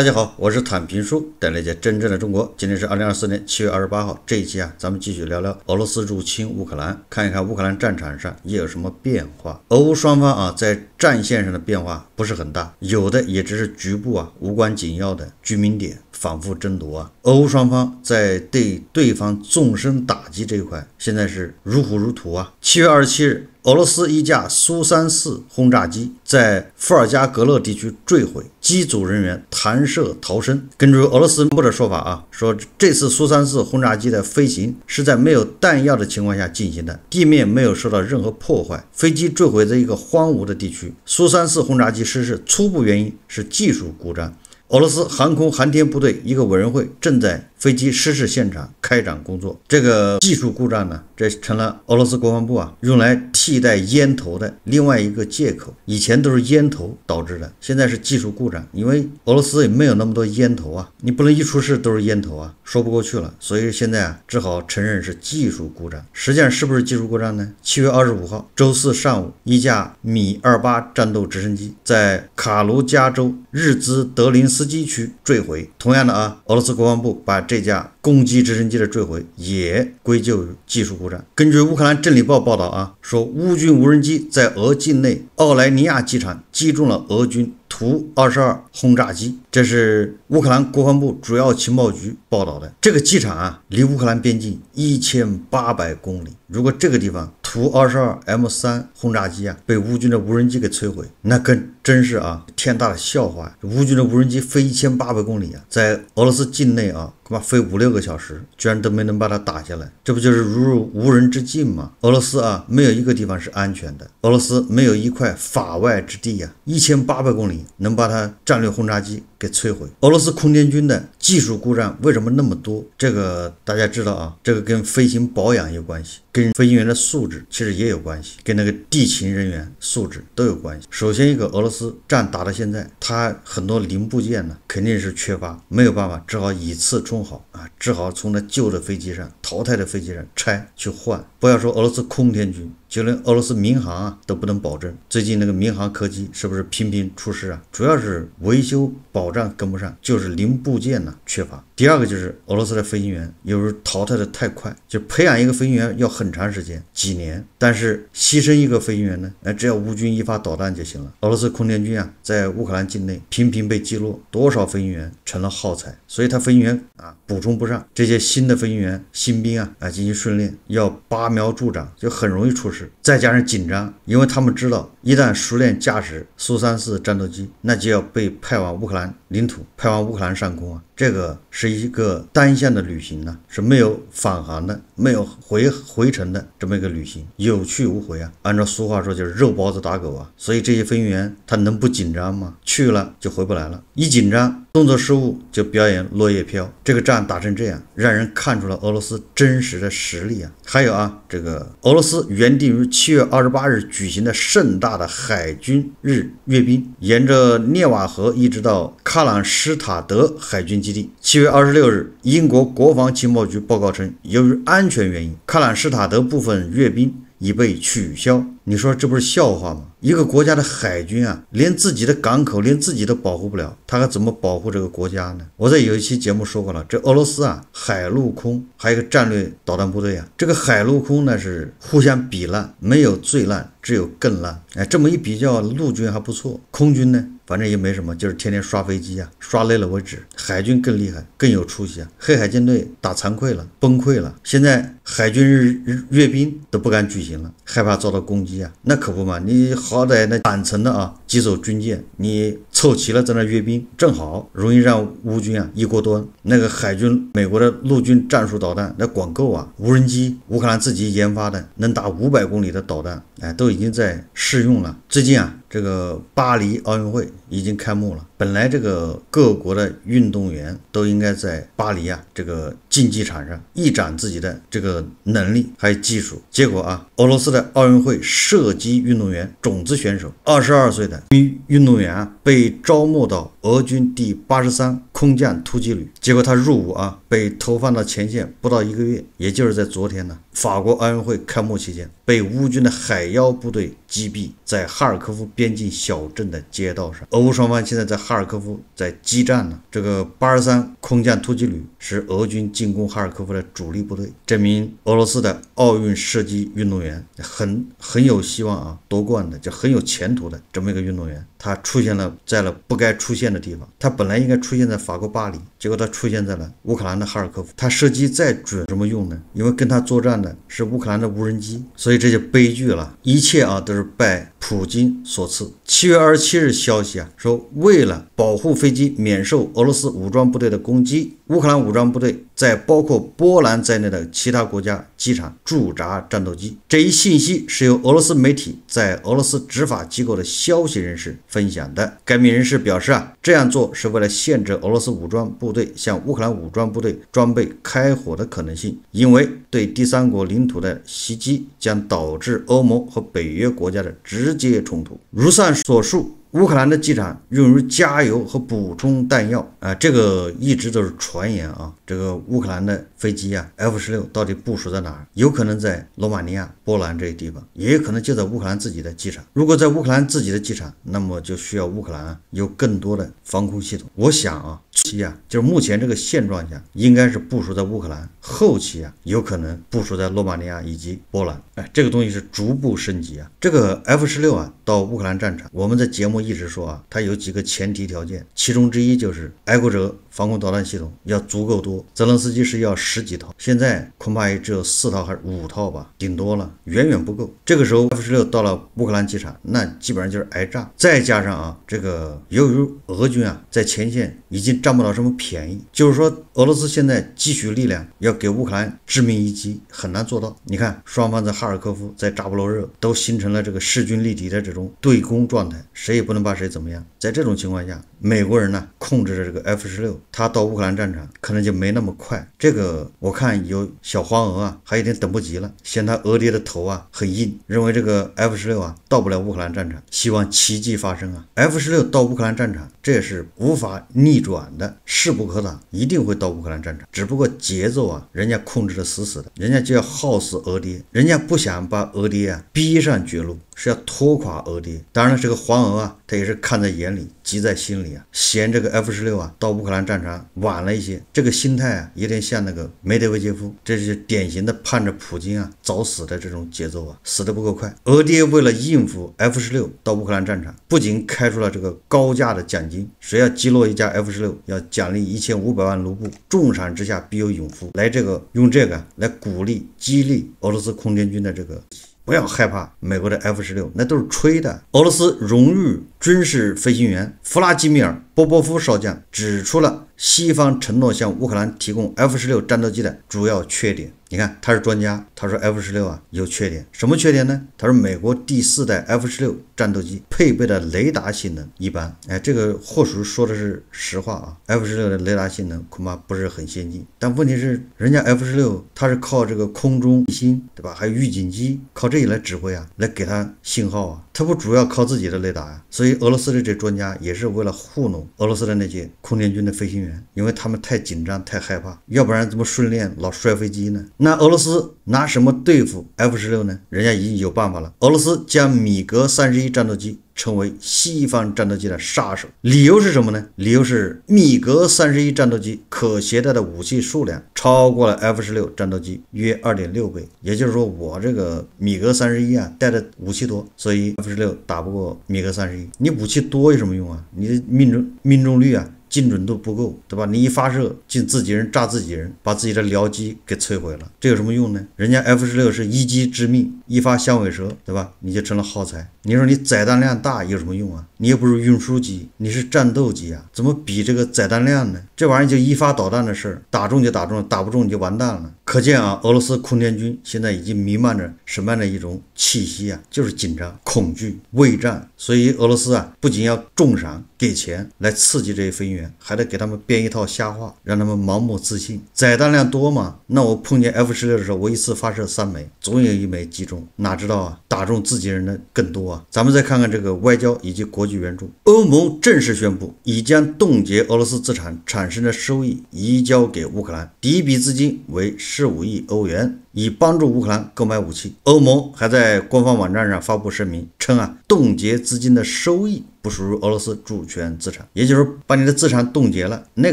大家好，我是坦平叔，带来一真正的中国。今天是二零二四年七月二十八号，这一期啊，咱们继续聊聊俄罗斯入侵乌克兰，看一看乌克兰战场上又有什么变化。俄乌双方啊，在战线上的变化不是很大，有的也只是局部啊，无关紧要的居民点反复争夺啊。俄乌双方在对对方纵深打击这一块，现在是如虎如荼啊。七月二十七日。俄罗斯一架苏三四轰炸机在伏尔加格勒地区坠毁，机组人员弹射逃生。根据俄罗斯部的说法啊，说这次苏三四轰炸机的飞行是在没有弹药的情况下进行的，地面没有受到任何破坏。飞机坠毁在一个荒芜的地区。苏三四轰炸机失事初步原因是技术故障。俄罗斯航空航天部队一个委员会正在。飞机失事现场开展工作。这个技术故障呢，这成了俄罗斯国防部啊用来替代烟头的另外一个借口。以前都是烟头导致的，现在是技术故障，因为俄罗斯也没有那么多烟头啊，你不能一出事都是烟头啊，说不过去了。所以现在啊，只好承认是技术故障。实际上是不是技术故障呢？七月二十五号，周四上午，一架米二八战斗直升机在卡卢加州日兹德林斯基区坠毁。同样的啊，俄罗斯国防部把。这架攻击直升机的坠毁也归咎于技术故障。根据乌克兰真理报报道啊，说乌军无人机在俄境内奥莱尼亚机场击中了俄军图二十二轰炸机。这是乌克兰国防部主要情报局报道的。这个机场啊，离乌克兰边境一千八百公里。如果这个地方。图二十二 M 三轰炸机啊，被乌军的无人机给摧毁，那可真是啊，天大的笑话呀！乌军的无人机飞一千八百公里啊，在俄罗斯境内啊，他妈飞五六个小时，居然都没能把它打下来，这不就是如入无人之境吗？俄罗斯啊，没有一个地方是安全的，俄罗斯没有一块法外之地呀！一千八百公里能把它战略轰炸机给摧毁，俄罗斯空天军的技术故障为什么那么多？这个大家知道啊，这个跟飞行保养有关系，跟飞行员的素质。其实也有关系，跟那个地勤人员素质都有关系。首先，一个俄罗斯战打到现在，它很多零部件呢肯定是缺乏，没有办法，只好以次充好啊，只好从那旧的飞机上、淘汰的飞机上拆去换。不要说俄罗斯空天军。就连俄罗斯民航啊都不能保证，最近那个民航客机是不是频频出事啊？主要是维修保障跟不上，就是零部件呢缺乏。第二个就是俄罗斯的飞行员，由于淘汰的太快，就培养一个飞行员要很长时间，几年。但是牺牲一个飞行员呢，那只要乌军一发导弹就行了。俄罗斯空天军啊，在乌克兰境内频频被击落，多少飞行员成了耗材，所以他飞行员啊。补充不上这些新的飞行员、新兵啊，来进行训练，要拔苗助长，就很容易出事。再加上紧张，因为他们知道，一旦熟练驾驶苏三四战斗机，那就要被派往乌克兰领土，派往乌克兰上空啊。这个是一个单向的旅行呢，是没有返航的，没有回回程的这么一个旅行，有去无回啊！按照俗话说就是肉包子打狗啊，所以这些飞行员他能不紧张吗？去了就回不来了，一紧张动作失误就表演落叶飘。这个仗打成这样，让人看出了俄罗斯真实的实力啊！还有啊，这个俄罗斯原定于七月二十八日举行的盛大的海军日阅兵，沿着涅瓦河一直到喀朗施塔德海军机。七月二十六日，英国国防情报局报告称，由于安全原因，克兰施塔德部分阅兵已被取消。你说这不是笑话吗？一个国家的海军啊，连自己的港口连自己都保护不了，他还怎么保护这个国家呢？我在有一期节目说过了，这俄罗斯啊，海陆空还有一个战略导弹部队啊，这个海陆空呢是互相比烂，没有最烂，只有更烂。哎，这么一比较，陆军还不错，空军呢，反正也没什么，就是天天刷飞机啊，刷累了为止。海军更厉害，更有出息啊！黑海舰队打惭愧了，崩溃了，现在海军日日阅兵都不敢举行了，害怕遭到攻击。那可不嘛，你好歹那展存的啊。几艘军舰，你凑齐了在那阅兵，正好容易让乌军啊一锅端。那个海军，美国的陆军战术导弹那管够啊，无人机，乌克兰自己研发的能打五百公里的导弹，哎，都已经在试用了。最近啊，这个巴黎奥运会已经开幕了，本来这个各国的运动员都应该在巴黎啊这个竞技场上一展自己的这个能力还有技术，结果啊，俄罗斯的奥运会射击运动员种子选手二十二岁的。运动员被招募到。俄军第八十三空降突击旅，结果他入伍啊，被投放到前线不到一个月，也就是在昨天呢，法国奥运会开幕期间，被乌军的海妖部队击毙在哈尔科夫边境小镇的街道上。俄乌双方现在在哈尔科夫在激战呢。这个八十三空降突击旅是俄军进攻哈尔科夫的主力部队。这名俄罗斯的奥运射击运动员很很有希望啊夺冠的，就很有前途的这么一个运动员。它出现了在了不该出现的地方，它本来应该出现在法国巴黎，结果它出现在了乌克兰的哈尔科夫。它射击再准有什么用呢？因为跟它作战的是乌克兰的无人机，所以这就悲剧了。一切啊都是拜普京所赐。七月二十七日消息啊说，为了保护飞机免受俄罗斯武装部队的攻击。乌克兰武装部队在包括波兰在内的其他国家机场驻扎战斗机这一信息是由俄罗斯媒体在俄罗斯执法机构的消息人士分享的。该名人士表示：“啊，这样做是为了限制俄罗斯武装部队向乌克兰武装部队装备开火的可能性，因为对第三国领土的袭击将导致欧盟和北约国家的直接冲突。”如上所述。乌克兰的机场用于加油和补充弹药，啊，这个一直都是传言啊。这个乌克兰的飞机啊，F 十六到底部署在哪儿？有可能在罗马尼亚、波兰这些地方，也有可能就在乌克兰自己的机场。如果在乌克兰自己的机场，那么就需要乌克兰有更多的防空系统。我想啊，期啊，就是目前这个现状下，应该是部署在乌克兰。后期啊，有可能部署在罗马尼亚以及波兰。哎，这个东西是逐步升级啊。这个 F 十六啊，到乌克兰战场，我们在节目。一直说啊，它有几个前提条件，其中之一就是爱国者防空导弹系统要足够多，泽伦斯基是要十几套，现在恐怕也只有四套还是五套吧，顶多了远远不够。这个时候 F 十六到了乌克兰机场，那基本上就是挨炸。再加上啊，这个由于俄军啊在前线已经占不到什么便宜，就是说俄罗斯现在积蓄力量要给乌克兰致命一击，很难做到。你看，双方在哈尔科夫、在扎波罗热都形成了这个势均力敌的这种对攻状态，谁也。不能把谁怎么样。在这种情况下，美国人呢控制着这个 F 十六，他到乌克兰战场可能就没那么快。这个我看有小黄鹅啊，还有点等不及了，嫌他俄爹的头啊很硬，认为这个 F 十六啊到不了乌克兰战场，希望奇迹发生啊。F 十六到乌克兰战场，这也是无法逆转的，势不可挡，一定会到乌克兰战场。只不过节奏啊，人家控制的死死的，人家就要耗死俄爹，人家不想把俄爹啊逼上绝路。是要拖垮俄爹，当然了，这个黄俄啊，他也是看在眼里，急在心里啊，嫌这个 F 十六啊到乌克兰战场晚了一些，这个心态啊有点像那个梅德韦杰夫，这是典型的盼着普京啊早死的这种节奏啊，死得不够快。俄爹为了应付 F 十六到乌克兰战场，不仅开出了这个高价的奖金，谁要击落一架 F 十六，要奖励一千五百万卢布，重赏之下必有勇夫，来这个用这个来鼓励激励俄罗斯空天军的这个。不要害怕美国的 F 十六，那都是吹的。俄罗斯荣誉。军事飞行员弗拉基米尔·波波夫少将指出了西方承诺向乌克兰提供 F-16 战斗机的主要缺点。你看，他是专家，他说 F-16 啊有缺点，什么缺点呢？他说美国第四代 F-16 战斗机配备的雷达性能一般。哎，这个或许说的是实话啊，F-16 的雷达性能恐怕不是很先进。但问题是，人家 F-16 它是靠这个空中卫星，对吧？还有预警机，靠这些来指挥啊，来给它信号啊。他不主要靠自己的雷达呀，所以俄罗斯的这专家也是为了糊弄俄罗斯的那些空天军的飞行员，因为他们太紧张、太害怕，要不然怎么训练老摔飞机呢？那俄罗斯。拿什么对付 F 十六呢？人家已经有办法了。俄罗斯将米格三十一战斗机称为西方战斗机的杀手，理由是什么呢？理由是米格三十一战斗机可携带的武器数量超过了 F 十六战斗机约二点六倍。也就是说，我这个米格三十一啊，带的武器多，所以 F 十六打不过米格三十一。你武器多有什么用啊？你的命中命中率啊？精准度不够，对吧？你一发射，进自己人炸自己人，把自己的僚机给摧毁了，这有什么用呢？人家 F 十六是一击致命，一发响尾蛇，对吧？你就成了耗材。你说你载弹量大有什么用啊？你又不是运输机，你是战斗机啊？怎么比这个载弹量呢？这玩意儿就一发导弹的事儿，打中就打中，打不中你就完蛋了。可见啊，俄罗斯空天军现在已经弥漫着什么样的一种气息啊？就是紧张、恐惧、畏战。所以俄罗斯啊，不仅要重赏给钱来刺激这些飞行员，还得给他们编一套瞎话，让他们盲目自信。载弹量多嘛？那我碰见 F 十六的时候，我一次发射三枚，总有一枚击中。哪知道啊，打中自己人的更多。咱们再看看这个外交以及国际援助。欧盟正式宣布，已将冻结俄罗斯资产产生的收益移交给乌克兰，第一笔资金为十五亿欧元。以帮助乌克兰购买武器，欧盟还在官方网站上发布声明称啊，冻结资金的收益不属于俄罗斯主权资产，也就是把你的资产冻结了，那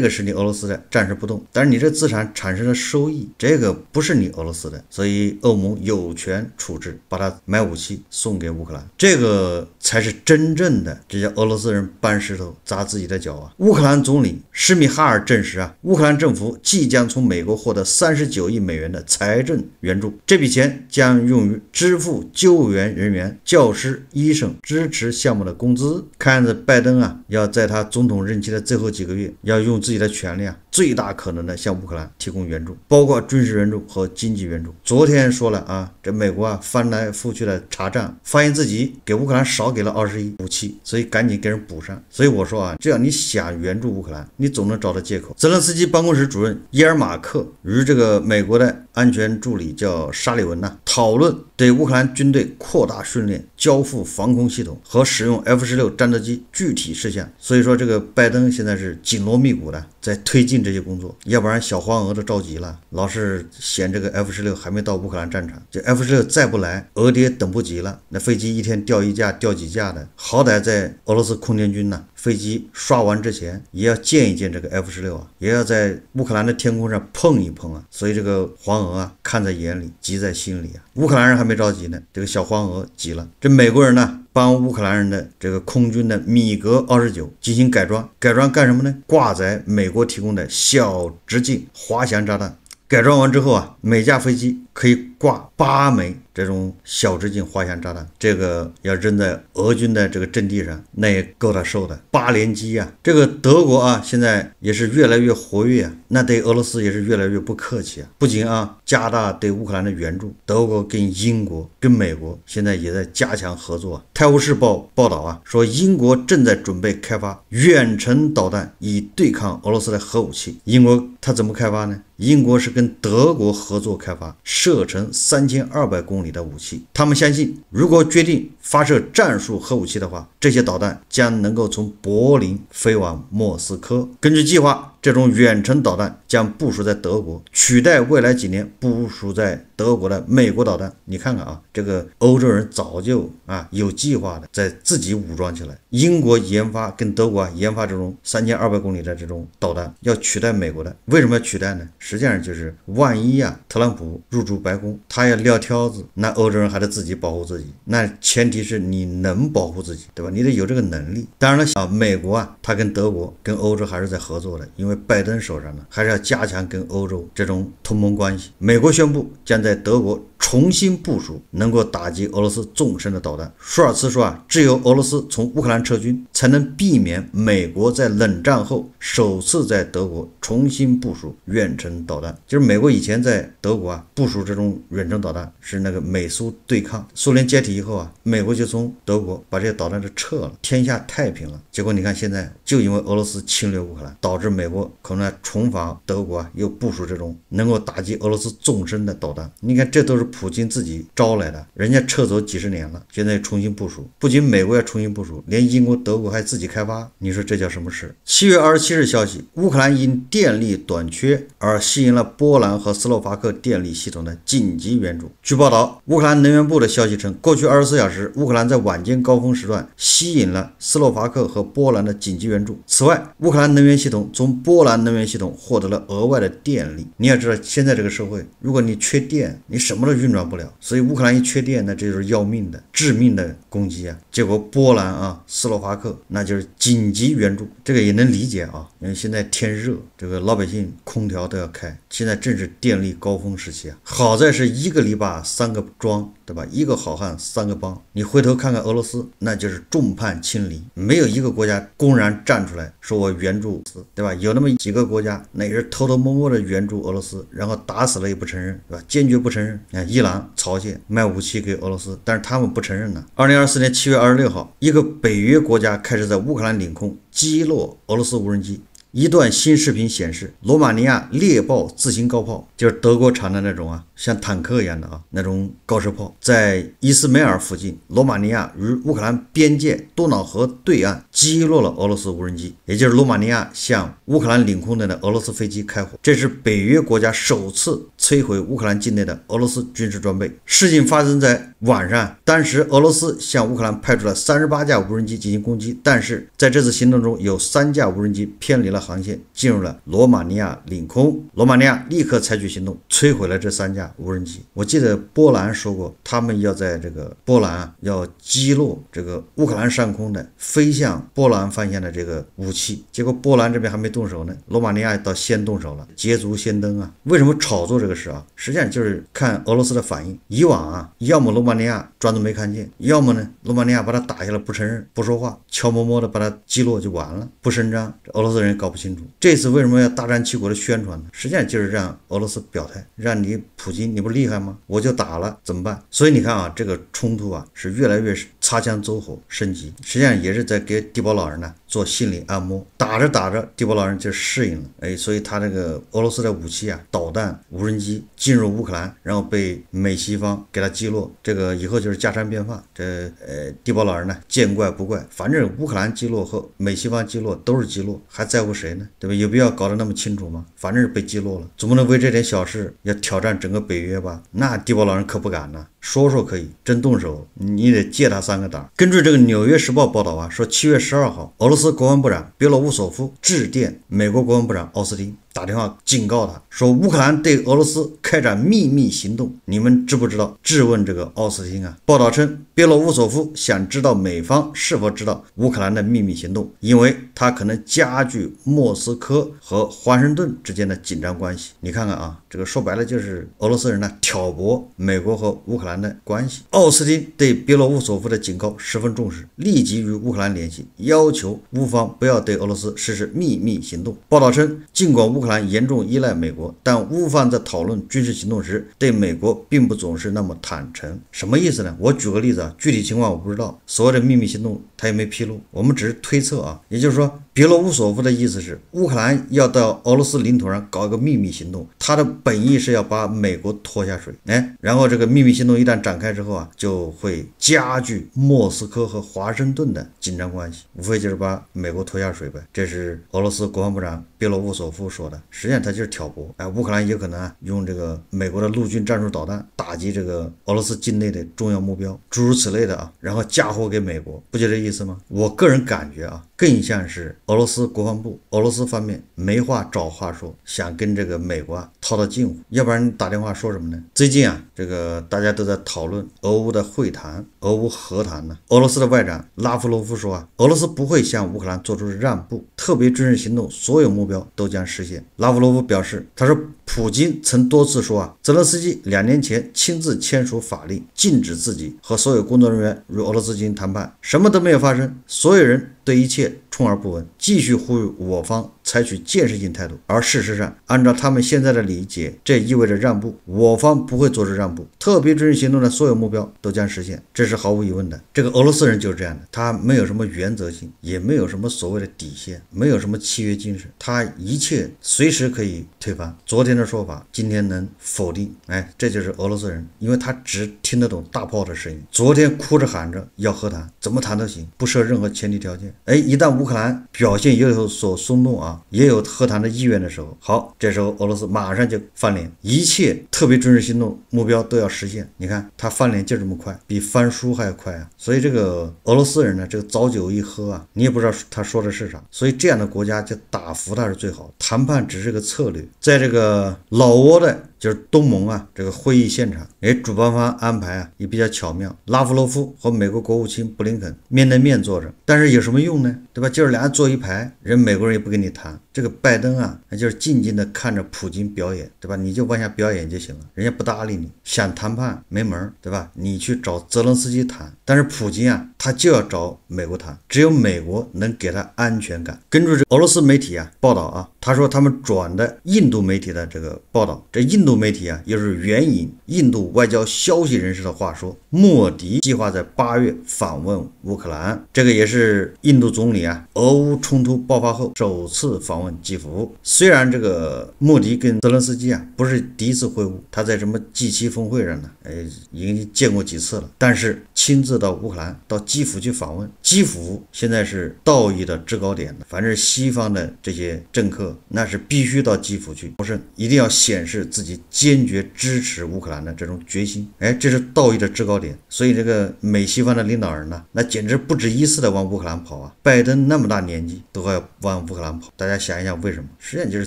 个是你俄罗斯的，暂时不动。但是你这资产产生的收益，这个不是你俄罗斯的，所以欧盟有权处置，把它买武器送给乌克兰。这个。才是真正的这些俄罗斯人搬石头砸自己的脚啊！乌克兰总理施米哈尔证实啊，乌克兰政府即将从美国获得三十九亿美元的财政援助，这笔钱将用于支付救援人员、教师、医生支持项目的工资。看样子，拜登啊，要在他总统任期的最后几个月，要用自己的权利啊。最大可能的向乌克兰提供援助，包括军事援助和经济援助。昨天说了啊，这美国啊翻来覆去的查账，发现自己给乌克兰少给了二十一武器，所以赶紧给人补上。所以我说啊，只要你想援助乌克兰，你总能找到借口。泽连斯基办公室主任伊尔马克与这个美国的安全助理叫沙利文呐。讨论对乌克兰军队扩大训练、交付防空系统和使用 F-16 战斗机具体事项。所以说，这个拜登现在是紧锣密鼓的在推进这些工作，要不然小黄鹅都着急了，老是嫌这个 F-16 还没到乌克兰战场，这 F-16 再不来，俄爹等不及了，那飞机一天掉一架、掉几架的，好歹在俄罗斯空天军呢。飞机刷完之前，也要见一见这个 F 十六啊，也要在乌克兰的天空上碰一碰啊。所以这个黄鹅啊，看在眼里，急在心里啊。乌克兰人还没着急呢，这个小黄鹅急了。这美国人呢，帮乌克兰人的这个空军的米格二十九进行改装，改装干什么呢？挂载美国提供的小直径滑翔炸弹。改装完之后啊，每架飞机可以挂八枚。这种小直径滑翔炸弹，这个要扔在俄军的这个阵地上，那也够他受的。八连击啊！这个德国啊，现在也是越来越活跃，那对俄罗斯也是越来越不客气啊。不仅啊，加大对乌克兰的援助，德国跟英国跟美国现在也在加强合作。《泰晤士报》报道啊，说英国正在准备开发远程导弹，以对抗俄罗斯的核武器。英国它怎么开发呢？英国是跟德国合作开发射程三千二百公里的武器，他们相信，如果决定。发射战术核武器的话，这些导弹将能够从柏林飞往莫斯科。根据计划，这种远程导弹将部署在德国，取代未来几年部署在德国的美国导弹。你看看啊，这个欧洲人早就啊有计划的在自己武装起来。英国研发跟德国啊研发这种三千二百公里的这种导弹，要取代美国的。为什么要取代呢？实际上就是万一啊，特朗普入驻白宫，他要撂挑子，那欧洲人还得自己保护自己。那前提。其实你能保护自己，对吧？你得有这个能力。当然了啊，美国啊，它跟德国、跟欧洲还是在合作的，因为拜登手上呢，还是要加强跟欧洲这种同盟关系。美国宣布将在德国。重新部署能够打击俄罗斯纵深的导弹，舒尔茨说啊，只有俄罗斯从乌克兰撤军，才能避免美国在冷战后首次在德国重新部署远程导弹。就是美国以前在德国啊部署这种远程导弹，是那个美苏对抗，苏联解体以后啊，美国就从德国把这些导弹就撤了，天下太平了。结果你看现在就因为俄罗斯侵略乌克兰，导致美国可能重返德国啊，又部署这种能够打击俄罗斯纵深的导弹。你看这都是。普京自己招来的，人家撤走几十年了，现在又重新部署。不仅美国要重新部署，连英国、德国还自己开发。你说这叫什么事？七月二十七日消息，乌克兰因电力短缺而吸引了波兰和斯洛伐克电力系统的紧急援助。据报道，乌克兰能源部的消息称，过去二十四小时，乌克兰在晚间高峰时段吸引了斯洛伐克和波兰的紧急援助。此外，乌克兰能源系统从波兰能源系统获得了额外的电力。你要知道，现在这个社会，如果你缺电，你什么都。运转不了，所以乌克兰一缺电，那这就是要命的致命的攻击啊！结果波兰啊、斯洛伐克，那就是紧急援助，这个也能理解啊。因为现在天热，这个老百姓空调都要开，现在正是电力高峰时期啊。好在是一个篱笆三个桩，对吧？一个好汉三个帮。你回头看看俄罗斯，那就是众叛亲离，没有一个国家公然站出来说我援助俄罗斯，对吧？有那么几个国家，那也是偷偷摸摸的援助俄罗斯，然后打死了也不承认，对吧？坚决不承认。你看，伊朗、朝鲜卖武器给俄罗斯，但是他们不承认呢。二零二四年七月二十六号，一个北约国家开始在乌克兰领空击落俄罗斯无人机。一段新视频显示，罗马尼亚猎豹自行高炮就是德国产的那种啊。像坦克一样的啊，那种高射炮，在伊斯梅尔附近，罗马尼亚与乌克兰边界多瑙河对岸击落了俄罗斯无人机，也就是罗马尼亚向乌克兰领空内的俄罗斯飞机开火。这是北约国家首次摧毁乌克兰境内的俄罗斯军事装备。事情发生在晚上，当时俄罗斯向乌克兰派出了三十八架无人机进行攻击，但是在这次行动中，有三架无人机偏离了航线，进入了罗马尼亚领空，罗马尼亚立刻采取行动摧毁了这三架。无人机，我记得波兰说过，他们要在这个波兰要击落这个乌克兰上空的飞向波兰方向的这个武器。结果波兰这边还没动手呢，罗马尼亚倒先动手了，捷足先登啊！为什么炒作这个事啊？实际上就是看俄罗斯的反应。以往啊，要么罗马尼亚装作没看见，要么呢，罗马尼亚把他打下来不承认、不说话，悄摸摸的把他击落就完了，不声张。俄罗斯人搞不清楚，这次为什么要大张旗鼓的宣传呢？实际上就是让俄罗斯表态，让你普京。你不厉害吗？我就打了，怎么办？所以你看啊，这个冲突啊是越来越擦枪走火升级，实际上也是在给低保老人呢。做心理按摩，打着打着，地波老人就适应了。哎，所以他这个俄罗斯的武器啊，导弹、无人机进入乌克兰，然后被美西方给他击落，这个以后就是家常便饭。这呃，地波老人呢，见怪不怪。反正乌克兰击落和美西方击落都是击落，还在乎谁呢？对吧？有必要搞得那么清楚吗？反正是被击落了，总不能为这点小事要挑战整个北约吧？那地波老人可不敢呢。说说可以，真动手你得借他三个胆。根据这个《纽约时报》报道啊，说七月十二号，俄罗斯。俄斯国防部长别洛乌索夫致电美国国防部长奥斯汀。打电话警告他说：“乌克兰对俄罗斯开展秘密行动，你们知不知道？”质问这个奥斯汀啊。报道称，别洛乌索夫想知道美方是否知道乌克兰的秘密行动，因为他可能加剧莫斯科和华盛顿之间的紧张关系。你看看啊，这个说白了就是俄罗斯人呢挑拨美国和乌克兰的关系。奥斯汀对别洛乌索夫的警告十分重视，立即与乌克兰联系，要求乌方不要对俄罗斯实施秘密行动。报道称，尽管乌。乌克兰严重依赖美国，但乌方在讨论军事行动时对美国并不总是那么坦诚，什么意思呢？我举个例子啊，具体情况我不知道，所有的秘密行动他也没披露，我们只是推测啊，也就是说。别洛乌索夫的意思是，乌克兰要到俄罗斯领土上搞一个秘密行动，他的本意是要把美国拖下水。哎，然后这个秘密行动一旦展开之后啊，就会加剧莫斯科和华盛顿的紧张关系，无非就是把美国拖下水呗。这是俄罗斯国防部长别洛乌索夫说的，实际上他就是挑拨。哎，乌克兰有可能用这个美国的陆军战术导弹打击这个俄罗斯境内的重要目标，诸如此类的啊，然后嫁祸给美国，不就这意思吗？我个人感觉啊，更像是。俄罗斯国防部，俄罗斯方面没话找话说，想跟这个美国套套近乎。要不然你打电话说什么呢？最近啊，这个大家都在讨论俄乌的会谈，俄乌和谈呢。俄罗斯的外长拉夫罗夫说啊，俄罗斯不会向乌克兰做出让步，特别军事行动所有目标都将实现。拉夫罗夫表示，他说，普京曾多次说啊，泽连斯基两年前亲自签署法令，禁止自己和所有工作人员与俄罗斯进行谈判，什么都没有发生，所有人对一切充耳不闻。继续呼吁我方。采取建设性态度，而事实上，按照他们现在的理解，这意味着让步。我方不会做出让步。特别军事行动的所有目标都将实现，这是毫无疑问的。这个俄罗斯人就是这样的，他没有什么原则性，也没有什么所谓的底线，没有什么契约精神，他一切随时可以推翻。昨天的说法，今天能否定？哎，这就是俄罗斯人，因为他只听得懂大炮的声音。昨天哭着喊着要和谈，怎么谈都行，不设任何前提条件。哎，一旦乌克兰表现有所松动啊！也有和谈的意愿的时候，好，这时候俄罗斯马上就翻脸，一切特别军事行动目标都要实现。你看他翻脸就这么快，比翻书还要快啊！所以这个俄罗斯人呢，这个早酒一喝啊，你也不知道他说的是啥。所以这样的国家就打服他是最好，谈判只是个策略。在这个老挝的。就是东盟啊，这个会议现场，哎，主办方安排啊也比较巧妙，拉夫罗夫和美国国务卿布林肯面对面坐着，但是有什么用呢？对吧？就是俩人坐一排，人美国人也不跟你谈。这个拜登啊，那就是静静地看着普京表演，对吧？你就往下表演就行了，人家不搭理你，想谈判没门儿，对吧？你去找泽连斯基谈，但是普京啊，他就要找美国谈，只有美国能给他安全感。根据这俄罗斯媒体啊报道啊，他说他们转的印度媒体的这个报道，这印度媒体啊又是援引印度外交消息人士的话说，莫迪计划在八月访问乌克兰，这个也是印度总理啊，俄乌冲突爆发后首次访问。基辅虽然这个莫迪跟泽连斯基啊不是第一次会晤，他在什么 G 七峰会上呢，哎，已经见过几次了。但是亲自到乌克兰到基辅去访问，基辅现在是道义的制高点，反是西方的这些政客，那是必须到基辅去，不是一定要显示自己坚决支持乌克兰的这种决心。哎，这是道义的制高点，所以这个美西方的领导人呢，那简直不止一次的往乌克兰跑啊。拜登那么大年纪都还往乌克兰跑，大家想。看一下为什么？实际上就是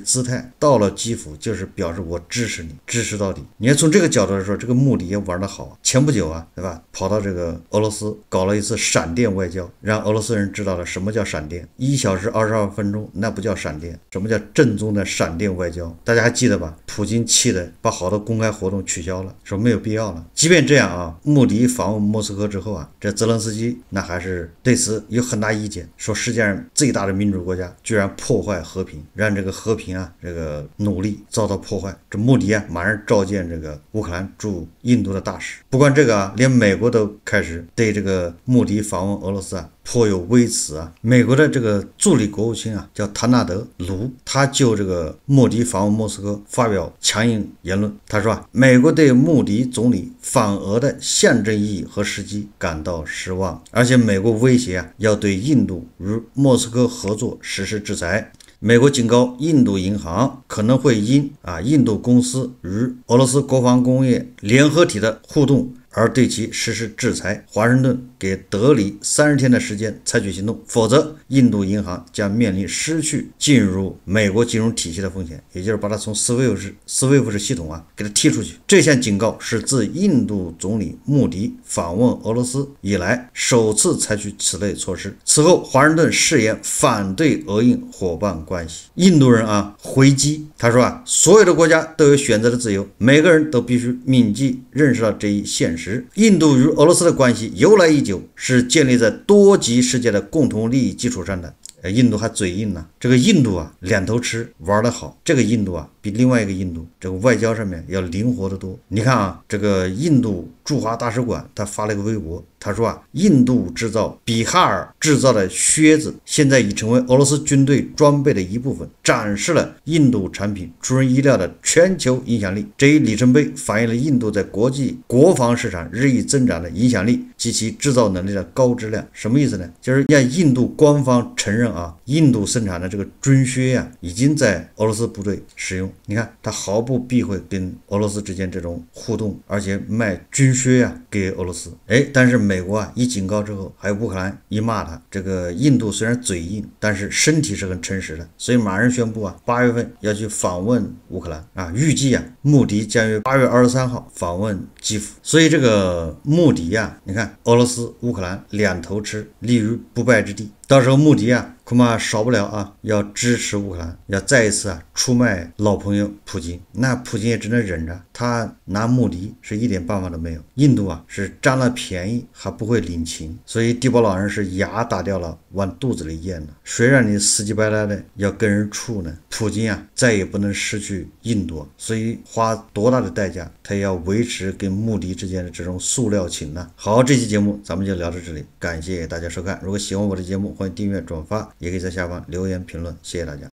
姿态到了基辅，就是表示我支持你，支持到底。你要从这个角度来说，这个穆迪玩的好。前不久啊，对吧？跑到这个俄罗斯搞了一次闪电外交，让俄罗斯人知道了什么叫闪电——一小时二十二分钟，那不叫闪电。什么叫正宗的闪电外交？大家还记得吧？普京气得把好多公开活动取消了，说没有必要了。即便这样啊，穆迪访问莫斯科之后啊，这泽连斯基那还是对此有很大意见，说世界上最大的民主国家居然破坏。和平让这个和平啊，这个努力遭到破坏。这穆迪啊，马上召见这个乌克兰驻印度的大使。不光这个啊，连美国都开始对这个莫迪访问俄罗斯啊颇有微词啊。美国的这个助理国务卿啊，叫唐纳德·卢，他就这个莫迪访问莫斯科发表强硬言论。他说啊，美国对穆迪总理访俄的象征意义和时机感到失望，而且美国威胁啊，要对印度与莫斯科合作实施制裁。美国警告印度银行可能会因啊印度公司与俄罗斯国防工业联合体的互动而对其实施制裁。华盛顿。给德里三十天的时间采取行动，否则印度银行将面临失去进入美国金融体系的风险，也就是把它从斯威夫斯斯威夫斯系统啊给它踢出去。这项警告是自印度总理穆迪访问俄罗斯以来首次采取此类措施。此后，华盛顿誓言反对俄印伙伴关系，印度人啊回击他说啊，所有的国家都有选择的自由，每个人都必须铭记认识到这一现实。印度与俄罗斯的关系由来已久。是建立在多极世界的共同利益基础上的。印度还嘴硬呢。这个印度啊，两头吃玩得好。这个印度啊，比另外一个印度，这个外交上面要灵活得多。你看啊，这个印度驻华大使馆，他发了个微博，他说啊，印度制造比哈尔制造的靴子，现在已成为俄罗斯军队装备的一部分，展示了印度产品出人意料的全球影响力。这一里程碑反映了印度在国际国防市场日益增长的影响力及其制造能力的高质量。什么意思呢？就是让印度官方承认啊，印度生产的。这个军靴呀，已经在俄罗斯部队使用。你看，他毫不避讳跟俄罗斯之间这种互动，而且卖军靴呀给俄罗斯。哎，但是美国啊一警告之后，还有乌克兰一骂他，这个印度虽然嘴硬，但是身体是很诚实的。所以马上宣布啊，八月份要去访问乌克兰啊，预计啊，穆迪将于八月二十三号访问基辅。所以这个穆迪啊，你看俄罗斯、乌克兰两头吃，立于不败之地。到时候穆迪啊，恐怕少不了啊，要支持乌克兰，要再一次啊出卖老朋友普京，那普京也只能忍着，他拿穆迪是一点办法都没有。印度啊是占了便宜还不会领情，所以地波老人是牙打掉了往肚子里咽了。谁让你死乞白赖的要跟人处呢？普京啊再也不能失去印度，所以花多大的代价他也要维持跟穆迪之间的这种塑料情呢。好，这期节目咱们就聊到这里，感谢大家收看。如果喜欢我的节目，欢迎订阅、转发，也可以在下方留言评论，谢谢大家。